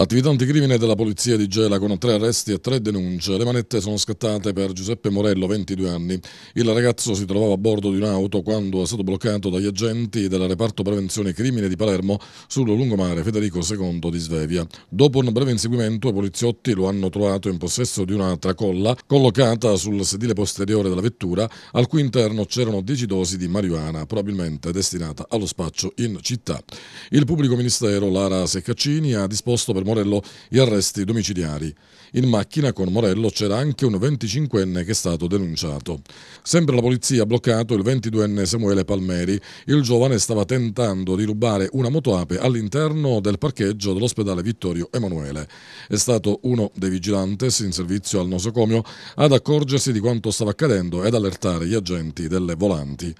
Attività anticrimine della polizia di Gela con tre arresti e tre denunce. Le manette sono scattate per Giuseppe Morello, 22 anni. Il ragazzo si trovava a bordo di un'auto quando è stato bloccato dagli agenti del reparto prevenzione crimine di Palermo sul lungomare Federico II di Svevia. Dopo un breve inseguimento i poliziotti lo hanno trovato in possesso di una tracolla collocata sul sedile posteriore della vettura al cui interno c'erano 10 dosi di marijuana, probabilmente destinata allo spaccio in città. Il pubblico ministero Lara Seccaccini ha disposto per Morello gli arresti domiciliari. In macchina con Morello c'era anche un 25enne che è stato denunciato. Sempre la polizia ha bloccato il 22enne Samuele Palmeri. Il giovane stava tentando di rubare una motoape all'interno del parcheggio dell'ospedale Vittorio Emanuele. È stato uno dei vigilantes in servizio al nosocomio ad accorgersi di quanto stava accadendo ed allertare gli agenti delle volanti.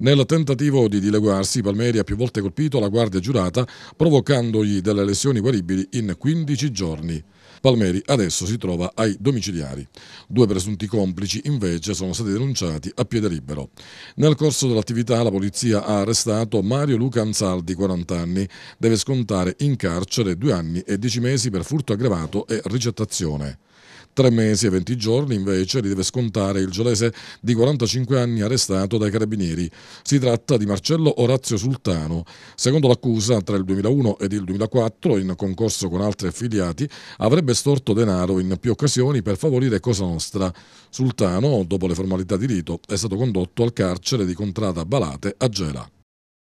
Nel tentativo di dileguarsi, Palmeri ha più volte colpito la guardia giurata, provocandogli delle lesioni guaribili in 15 giorni. Palmeri adesso si trova ai domiciliari. Due presunti complici invece sono stati denunciati a piede libero. Nel corso dell'attività la polizia ha arrestato Mario Luca Anzaldi, 40 anni. Deve scontare in carcere due anni e dieci mesi per furto aggravato e ricettazione. Tre mesi e venti giorni invece li deve scontare il giolese di 45 anni arrestato dai carabinieri. Si tratta di Marcello Orazio Sultano. Secondo l'accusa, tra il 2001 ed il 2004, in concorso con altri affiliati, avrebbe storto denaro in più occasioni per favorire Cosa Nostra. Sultano, dopo le formalità di rito, è stato condotto al carcere di Contrada Balate a Gela.